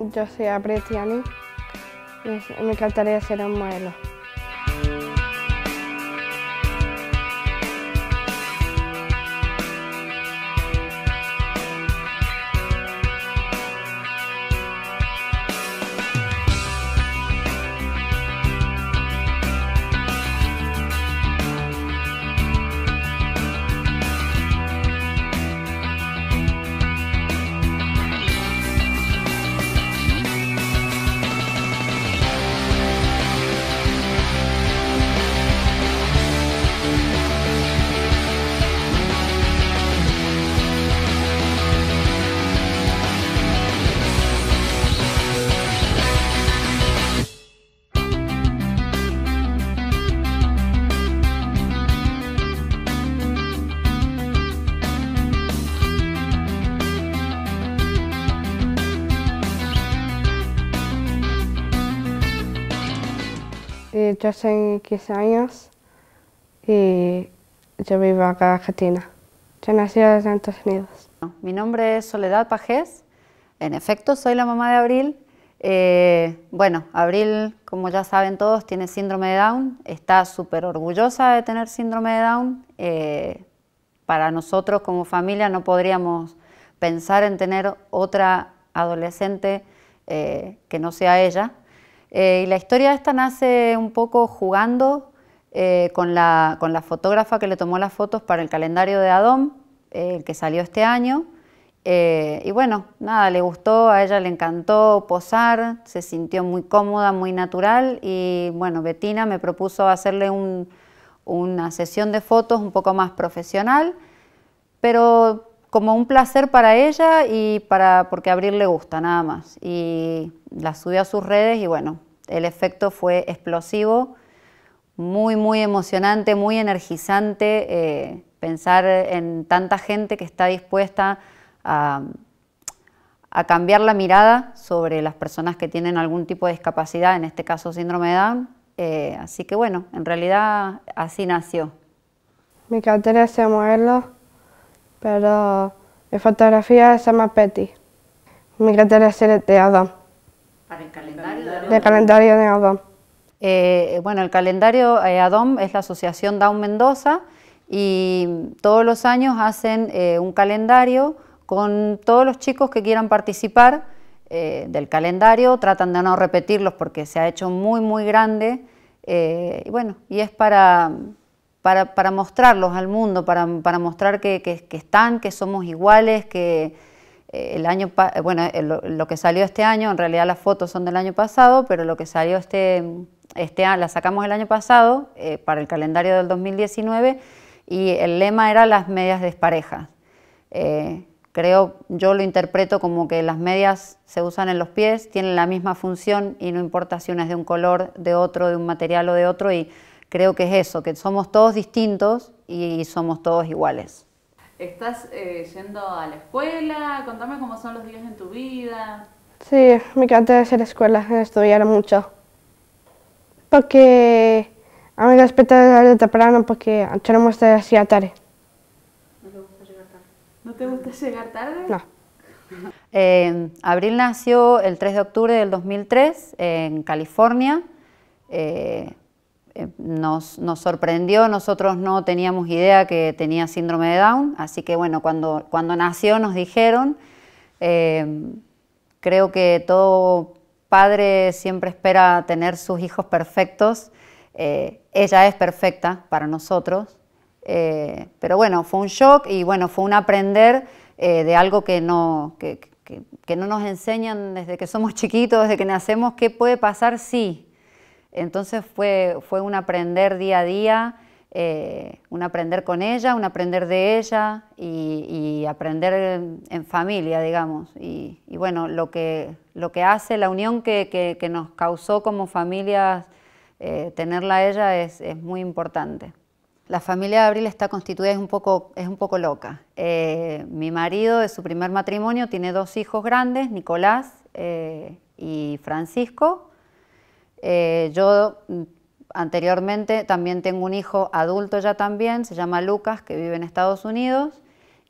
Yo soy y Me encantaría ser un modelo. yo tengo 15 años y yo vivo acá en Argentina. Yo nací en Estados Unidos. Mi nombre es Soledad Pajés. En efecto, soy la mamá de Abril. Eh, bueno, Abril, como ya saben todos, tiene síndrome de Down. Está súper orgullosa de tener síndrome de Down. Eh, para nosotros como familia no podríamos pensar en tener otra adolescente eh, que no sea ella. Eh, y la historia esta nace un poco jugando eh, con, la, fotógrafa que le tomó las fotos para el calendario de Adom, el eh, que salió este año. y bueno, nada, le gustó, a ella le encantó posar, se sintió muy cómoda, muy natural. Y bueno, Betina me propuso hacerle una sesión de fotos un poco más profesional, pero como un placer para ella y para porque a le gusta nada más. Y la subió a sus redes y bueno, el efecto fue explosivo, muy, muy emocionante, muy energizante. Eh, pensar en tanta gente que está dispuesta a, cambiar la mirada sobre las personas que tienen algún tipo de discapacidad, en este caso síndrome de Down. Eh, así que bueno, en realidad así nació. Mi cartera se moverlo pero mi fotografía se llama Petty. Mi criterio es de Adam. ¿Para el calendario de calendario de Adam. Eh, bueno, el calendario de eh, ADOM es la Asociación Down Mendoza y todos los años hacen eh, un calendario con todos los chicos que quieran participar del calendario, tratan de no repetirlos porque se ha hecho muy, muy grande y bueno, y es para para, mostrarlos al mundo, para, mostrar que, están, que somos iguales, que eh, el año, eh, bueno, eh, lo que salió este año, en realidad las fotos son del año pasado, pero lo que salió este, este la sacamos el año pasado para el calendario del 2019 y el lema era las medias desparejas. creo, yo lo interpreto como que las medias se usan en los pies, tienen la misma función y no importa si una es de un color, de otro, de un material o de otro, y creo que es eso, que somos todos distintos y somos todos iguales. ¿Estás eh, yendo a la escuela? Contame cómo son los días en tu vida. Sí, me encanta hacer escuela, estudiar mucho. Porque a mí me gusta de temprano porque yo no me gusta llegar tarde. ¿No te gusta llegar tarde? ¿No te gusta llegar tarde? No. Eh, abril nació el 3 de octubre del 2003 en California. Eh, eh, nos, sorprendió, nosotros no teníamos idea que tenía síndrome de Down, así que bueno, cuando, cuando nació nos dijeron, eh, creo que todo padre siempre espera tener sus hijos perfectos, eh, ella es perfecta para nosotros, pero bueno, fue un shock y bueno, fue un aprender de algo que no, que, no nos enseñan desde que somos chiquitos, desde que nacemos, qué puede pasar si... Sí entonces fue, un aprender día a día, eh, un aprender con ella, un aprender de ella y, aprender en, familia, digamos. Y, bueno, lo que, hace, la unión que, nos causó como familia eh, tenerla a ella es, muy importante. La familia de Abril está constituida, es un poco, es un poco loca. Eh, mi marido de su primer matrimonio tiene dos hijos grandes, Nicolás y Francisco, eh, yo mm, anteriormente también tengo un hijo adulto ya también, se llama Lucas, que vive en Estados Unidos.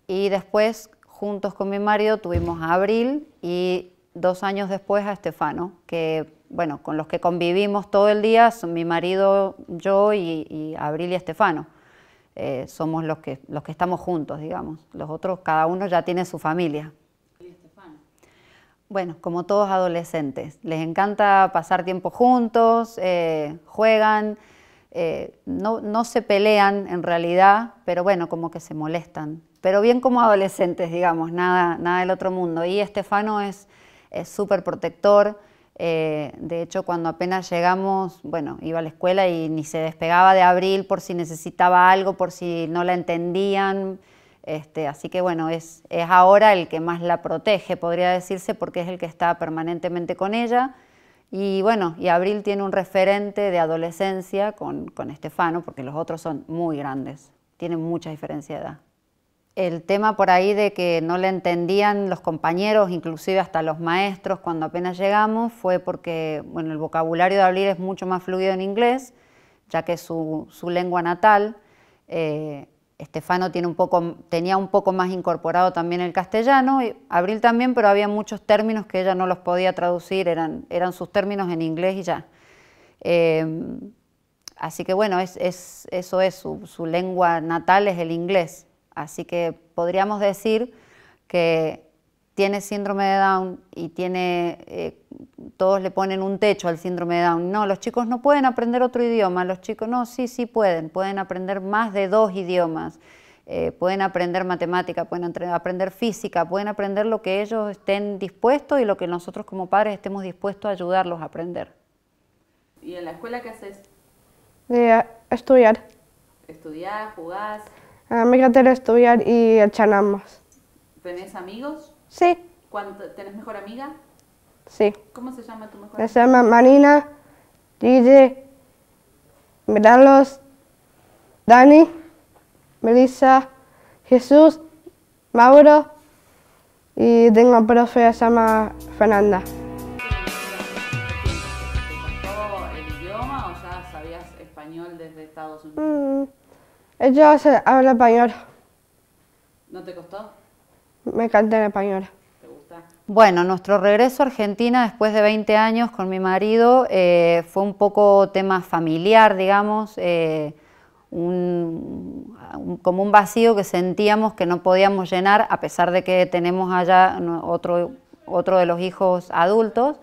Y después, juntos con mi marido, tuvimos a Abril y dos años después a Estefano, que bueno, con los que convivimos todo el día son mi marido, yo y, Abril y Estefano. Eh, somos los que, los que estamos juntos, digamos. Los otros, cada uno ya tiene su familia bueno, como todos adolescentes, les encanta pasar tiempo juntos, eh, juegan, eh, no, no, se pelean en realidad, pero bueno, como que se molestan. Pero bien como adolescentes, digamos, nada, nada del otro mundo. Y Estefano es súper protector. Eh, de hecho, cuando apenas llegamos, bueno, iba a la escuela y ni se despegaba de Abril por si necesitaba algo, por si no la entendían. Este, así que bueno, es, es ahora el que más la protege, podría decirse, porque es el que está permanentemente con ella. Y bueno, y Abril tiene un referente de adolescencia con, con Estefano, porque los otros son muy grandes, tienen mucha diferencia de edad. El tema por ahí de que no le entendían los compañeros, inclusive hasta los maestros, cuando apenas llegamos, fue porque bueno, el vocabulario de Abril es mucho más fluido en inglés, ya que es su, su lengua natal. Eh, Estefano tenía un poco más incorporado también el castellano, y Abril también, pero había muchos términos que ella no los podía traducir, eran, sus términos en inglés y ya. Em, así que bueno, eso es, su lengua natal es el inglés. Así que podríamos decir que tiene síndrome de Down y tiene, eh, todos le ponen un techo al síndrome de Down. No, los chicos no pueden aprender otro idioma, los chicos no, sí, sí pueden, pueden aprender más de dos idiomas, eh, pueden aprender matemática, pueden aprender física, pueden aprender lo que ellos estén dispuestos y lo que nosotros como padres estemos dispuestos a ayudarlos a aprender. ¿Y en la escuela qué haces? Eh, estudiar. ¿Estudiar, jugás? A ah, mí me encanta estudiar y echar ambas. ¿Tenés amigos? Sí. ¿Tenés mejor amiga? Sí. ¿Cómo se llama tu mejor amiga? Se llama Marina, DJ, Miralos, Dani, Melissa, Jesús, Mauro y tengo un profe que se llama Fernanda. ¿Te costó el idioma o ya sabías español desde Estados Unidos? Yo mm, hablo español. ¿No te costó? Me canta en español. Bueno, nuestro regreso a Argentina después de 20 años con mi marido eh, fue un poco tema familiar, digamos, eh, como un vacío que sentíamos que no podíamos llenar, a pesar de que tenemos allá otro, otro de los hijos adultos,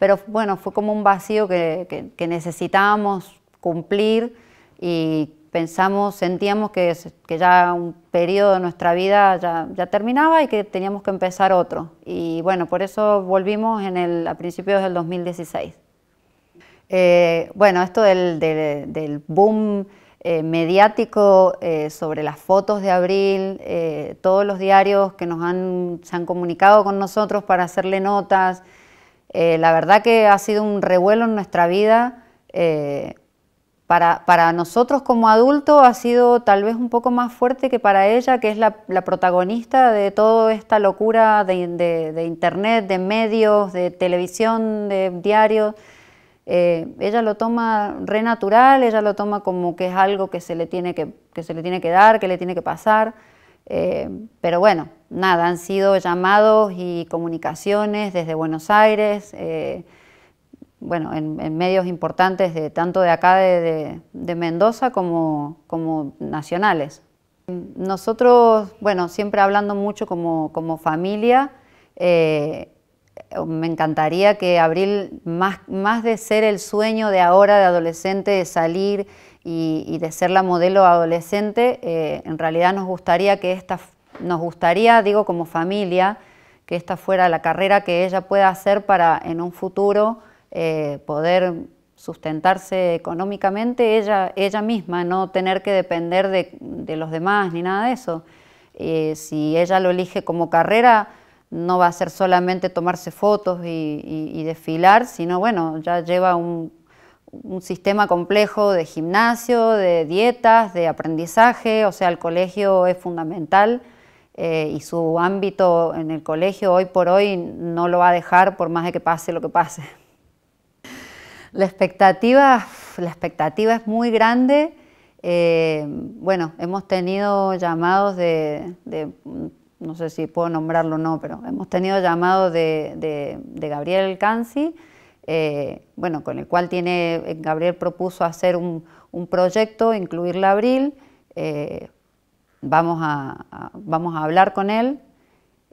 pero bueno, fue como un vacío que, que, necesitábamos cumplir y pensamos, sentíamos que, que, ya un periodo de nuestra vida ya, terminaba y que teníamos que empezar otro. Y bueno, por eso volvimos en el, a principios del 2016. Eh, bueno, esto del, boom eh, mediático eh, sobre las fotos de abril, todos los diarios que nos han, se han comunicado con nosotros para hacerle notas, la verdad que ha sido un revuelo en nuestra vida para, nosotros como adultos ha sido tal vez un poco más fuerte que para ella, que es la, protagonista de toda esta locura de, internet, de medios, de televisión, de diarios. Eh, ella lo toma re natural, ella lo toma como que es algo que se le tiene que, se le tiene que dar, que le tiene que pasar. Eh, pero bueno, nada, han sido llamados y comunicaciones desde Buenos Aires. Eh, bueno, en, medios importantes de, tanto de acá de, Mendoza como, nacionales. Nosotros, bueno, siempre hablando mucho como, familia, eh, me encantaría que Abril, más, de ser el sueño de ahora de adolescente, de salir y, de ser la modelo adolescente, eh, en realidad nos gustaría que esta, nos gustaría, digo como familia, que esta fuera la carrera que ella pueda hacer para en un futuro eh, poder sustentarse económicamente ella, ella misma, no tener que depender de, los demás ni nada de eso. Eh, si ella lo elige como carrera, no va a ser solamente tomarse fotos y, desfilar, sino bueno, ya lleva un, sistema complejo de gimnasio, de dietas, de aprendizaje, o sea, el colegio es fundamental eh, y su ámbito en el colegio hoy por hoy no lo va a dejar por más de que pase lo que pase. La expectativa, la expectativa es muy grande. Eh, bueno, hemos tenido llamados de, no sé si puedo nombrarlo o no, pero hemos tenido llamados de, Gabriel Cansi, eh, bueno, con el cual tiene, eh, Gabriel propuso hacer un, un proyecto, la Abril. vamos, a, vamos a hablar con él.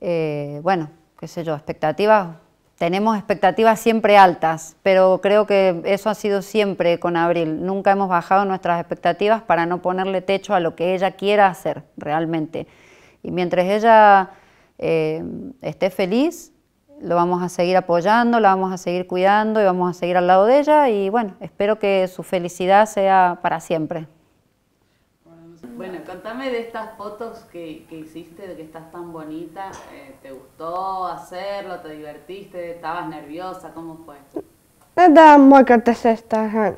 bueno, qué sé yo, expectativas tenemos expectativas siempre altas, pero creo que eso ha sido siempre con Abril. Nunca hemos bajado nuestras expectativas para no ponerle techo a lo que ella quiera hacer realmente. Y mientras ella eh, esté feliz, lo vamos a seguir apoyando, la vamos a seguir cuidando y vamos a seguir al lado de ella y bueno, espero que su felicidad sea para siempre. Bueno, contame de estas fotos que, que hiciste, de que estás tan bonita. Eh, ¿Te gustó hacerlo? ¿Te divertiste? ¿Estabas nerviosa? ¿Cómo fue? Estaba muy no estaba nerviosa. ¿Estabas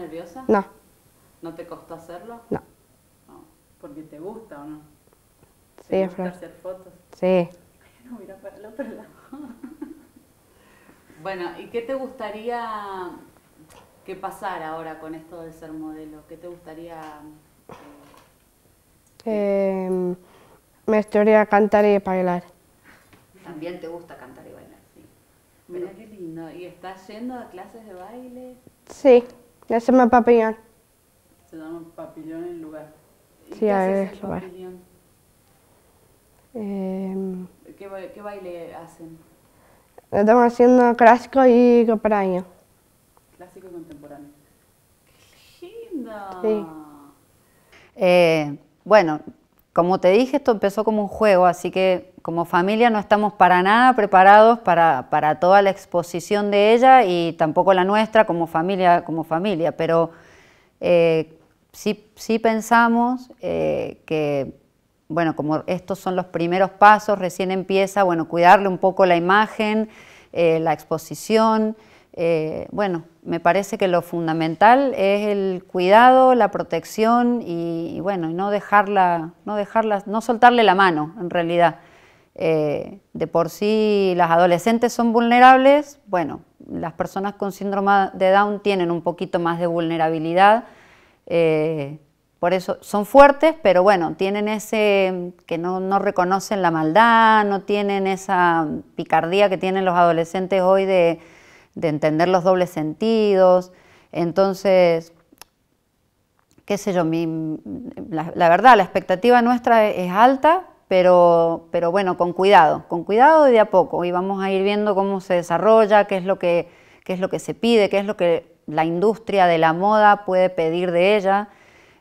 nerviosa? No. ¿No te costó hacerlo? No. no. ¿Porque te gusta o no? Sí, ¿Te gusta hacer fotos? Sí. No, mira para el otro lado. bueno, ¿y qué te gustaría qué pasar ahora con esto de ser modelo? ¿Qué te gustaría...? Eh, em, me gustaría cantar y bailar. También te gusta cantar y bailar, sí. Mira qué lindo. ¿Y estás yendo a clases de baile? Sí, se llama papillón. Se llama papillón en lugar. sí, ahí el lugar. ¿Qué, baile hacen? Estamos haciendo clásico y Copraño contemporánea. ¡Qué linda! Eh, bueno, como te dije, esto empezó como un juego, así que como familia no estamos para nada preparados para, toda la exposición de ella y tampoco la nuestra como familia, como familia pero eh, sí, pensamos eh, que, bueno, como estos son los primeros pasos, recién empieza, bueno, cuidarle un poco la imagen, la exposición, eh, bueno, me parece que lo fundamental es el cuidado, la protección y, bueno, no dejarla, no dejarla, no soltarle la mano en realidad. Eh, de por sí las adolescentes son vulnerables, bueno, las personas con síndrome de Down tienen un poquito más de vulnerabilidad, eh, por eso son fuertes, pero bueno, tienen ese que no reconocen la maldad, no tienen esa picardía que tienen los adolescentes hoy de de entender los dobles sentidos. Entonces, qué sé yo, la, verdad, la expectativa nuestra es, alta, pero, pero, bueno, con cuidado, con cuidado y de a poco. Y vamos a ir viendo cómo se desarrolla, qué es lo que, qué es lo que se pide, qué es lo que la industria de la moda puede pedir de ella.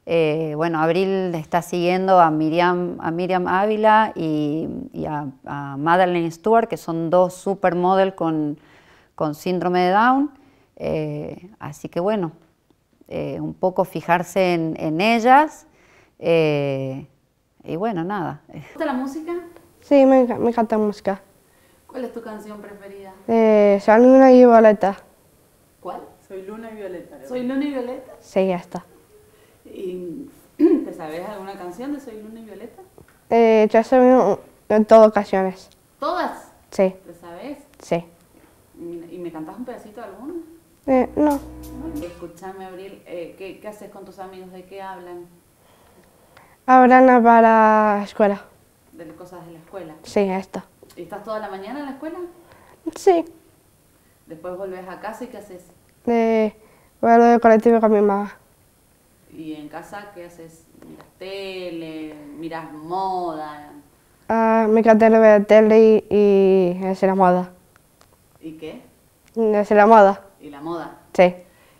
Eh, bueno, Abril está siguiendo a Miriam, a Miriam Ávila y, a, Madeline Madeleine Stewart, que son dos supermodels con, con síndrome de Down. Eh, así que bueno, eh, un poco fijarse en, ellas. Eh, y bueno, nada. ¿Te gusta la música? Sí, me, encanta la música. ¿Cuál es tu canción preferida? soy Luna y Violeta. ¿Cuál? Soy Luna y Violeta. ¿Soy Luna y Violeta? Sí, ya está. ¿Y ¿Te sabes alguna canción de Soy Luna y Violeta? Eh, yo he sabido en todas ocasiones. ¿Todas? Sí me cantas un pedacito de alguno? Eh, no. Escúchame, Abril, eh, ¿qué, haces con tus amigos? ¿De qué hablan? Hablan para escuela. ¿De las cosas de la escuela? Sí, esto. ¿Y estás toda la mañana en la escuela? Sí. ¿Después volvés a casa y qué haces? Eh, voy a lo del colectivo con mi mamá. ¿Y en casa qué haces? ¿Miras tele? ¿Miras moda? Ah, me encanta ver tele y, y hacer la moda. ¿Y qué? Es la moda. ¿Y la moda? Sí.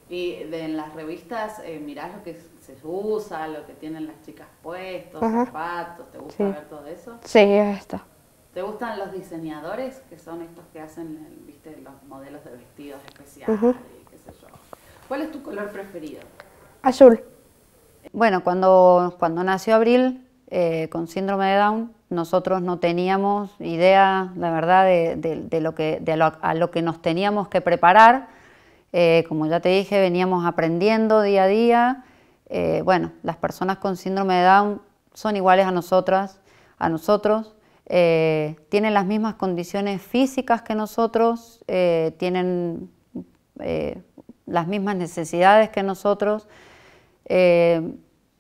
¿Y de, en las revistas eh, mirás lo que se usa, lo que tienen las chicas puestos, zapatos? ¿Te gusta ver todo eso? Sí, está. ¿Te gustan los diseñadores, que son estos que hacen ¿viste, los modelos de vestidos especiales? ¿Cuál es tu color preferido? Azul. Bueno, cuando nació Abril, eh, con síndrome de Down, nosotros no teníamos idea, la verdad, de, lo que, a lo que nos teníamos que preparar. Eh, como ya te dije, veníamos aprendiendo día a día. Eh, bueno, las personas con síndrome de Down son iguales a nosotras, a nosotros. tienen las mismas condiciones físicas que nosotros, tienen las mismas necesidades que nosotros.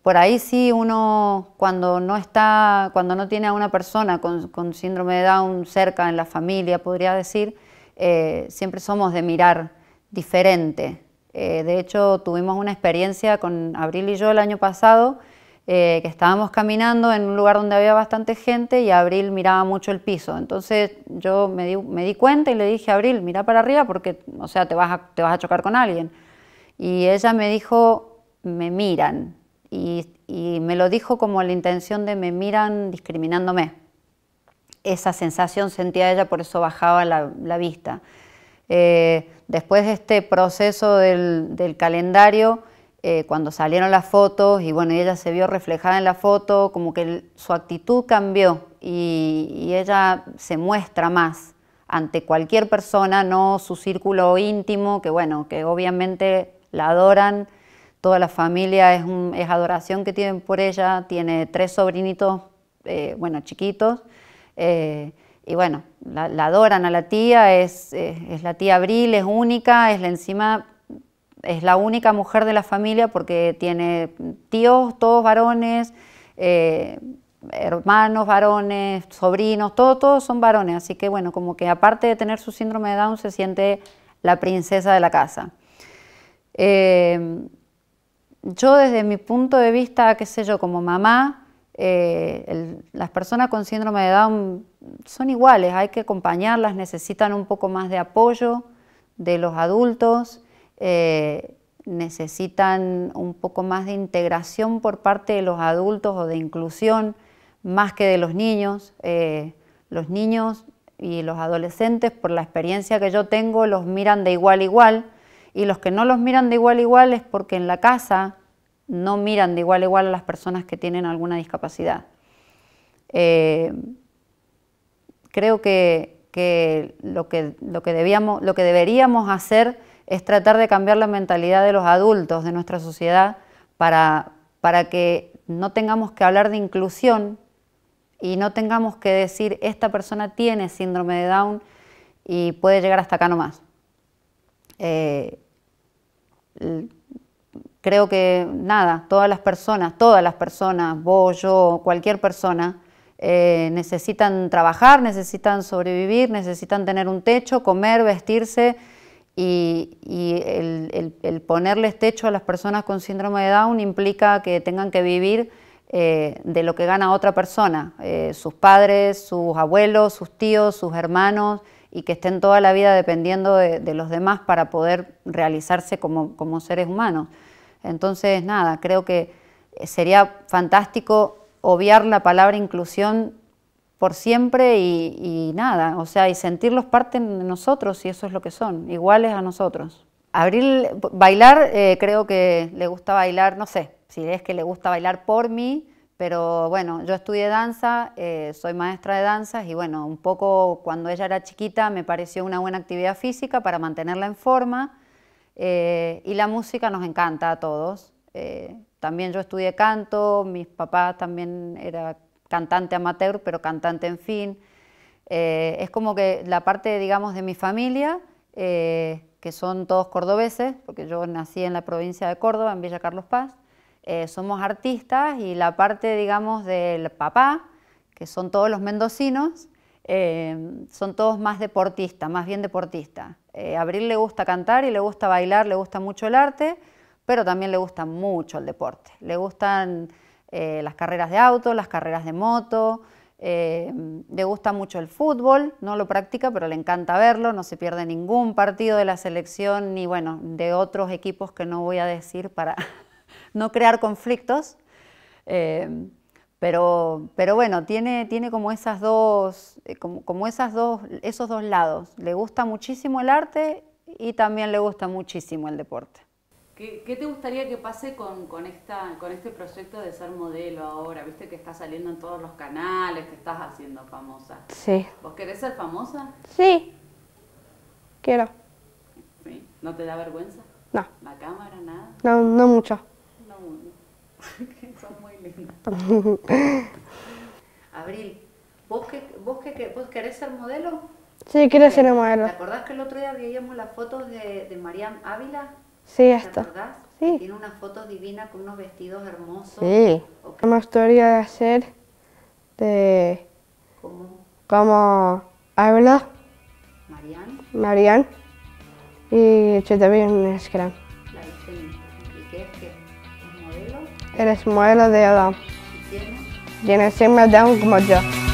Por ahí sí uno cuando no está, cuando no tiene a una persona con, síndrome de Down cerca en la familia, podría decir, eh, siempre somos de mirar diferente. Eh, de hecho, tuvimos una experiencia con Abril y yo el año pasado, eh, que estábamos caminando en un lugar donde había bastante gente y Abril miraba mucho el piso. Entonces yo me di, cuenta y le dije, Abril, mira para arriba porque, o sea, te vas a chocar con alguien. Y ella me dijo, me miran y, me lo dijo como la intención de me miran discriminándome. Esa sensación sentía ella, por eso bajaba la, vista. Eh, después de este proceso del, calendario, eh, cuando salieron las fotos y bueno, ella se vio reflejada en la foto, como que su actitud cambió y, y, ella se muestra más ante cualquier persona, no su círculo íntimo, que bueno, que obviamente la adoran toda la familia es, es adoración que tienen por ella, tiene tres sobrinitos, eh, bueno, chiquitos, eh, y bueno, la, adoran a la tía, es, la tía Abril, es única, es la encima, es la única mujer de la familia porque tiene tíos, todos varones, eh, hermanos varones, sobrinos, todos son varones, así que bueno, como que aparte de tener su síndrome de Down se siente la princesa de la casa. Eh, yo desde mi punto de vista, qué sé yo, como mamá, eh, las personas con síndrome de Down son iguales, hay que acompañarlas, necesitan un poco más de apoyo de los adultos, eh, necesitan un poco más de integración por parte de los adultos o de inclusión más que de los niños. Eh, los niños y los adolescentes, por la experiencia que yo tengo, los miran de igual a igual y los que no los miran de igual a igual es porque en la casa no miran de igual a igual a las personas que tienen alguna discapacidad. Eh, creo que, lo, que, deberíamos hacer es tratar de cambiar la mentalidad de los adultos de nuestra sociedad para, para que no tengamos que hablar de inclusión y no tengamos que decir esta persona tiene síndrome de Down y puede llegar hasta acá nomás. Eh, creo que nada, todas las personas, todas las personas, vos, yo, cualquier persona, eh, necesitan trabajar, necesitan sobrevivir, necesitan tener un techo, comer, vestirse y, el, ponerles techo a las personas con síndrome de Down implica que tengan que vivir eh, de lo que gana otra persona, eh, sus padres, sus abuelos, sus tíos, sus hermanos y que estén toda la vida dependiendo de, los demás para poder realizarse como, seres humanos. Entonces, nada, creo que eh, sería fantástico obviar la palabra inclusión por siempre y, nada, o sea, y sentirlos parte de nosotros y eso es lo que son, iguales a nosotros. Abril, bailar, eh, creo que le gusta bailar, no sé, si es que le gusta bailar por mí, pero bueno, yo estudié danza, eh, soy maestra de danzas y bueno, un poco cuando ella era chiquita me pareció una buena actividad física para mantenerla en forma eh, y la música nos encanta a todos. Eh, también yo estudié canto, mis papás también era cantante amateur, pero cantante en fin. es como que la parte, digamos, de mi familia, que son todos cordobeses, porque yo nací en la provincia de Córdoba, en Villa Carlos Paz, eh, somos artistas y la parte, digamos, del papá, que son todos los mendocinos, eh, son todos más deportistas, más bien deportistas. Eh, a Abril le gusta cantar y le gusta bailar, le gusta mucho el arte, pero también le gusta mucho el deporte. Le gustan las carreras de auto, las carreras de moto, le gusta mucho el fútbol, no lo practica, pero le encanta verlo, no se pierde ningún partido de la selección ni bueno, de otros equipos que no voy a decir para no crear conflictos. Eh, pero, pero bueno, tiene, tiene como, esas dos, eh, como, esas dos, esos dos lados. Le gusta muchísimo el arte y también le gusta muchísimo el deporte. ¿Qué, te gustaría que pase con, esta, con este proyecto de ser modelo ahora? Viste que está saliendo en todos los canales, que estás haciendo famosa. Sí. ¿Vos querés ser famosa? Sí. Quiero. ¿No te da vergüenza? No. ¿La cámara, nada? No, no mucho. son muy lindas. Abril, ¿vos, querés ser modelo? Sí, quiero ser modelo. ¿Te acordás que el otro día veíamos las fotos de, de Mariam Ávila? Sí, esta. ¿Te acordás? Sí. Tiene unas fotos divinas con unos vestidos hermosos. Sí. Okay. más de hacer de... ¿Cómo? Como Ávila. Marian. Marian. Y yo también un Eres modelo de edad. ¿Tienes? siempre de Down como yo.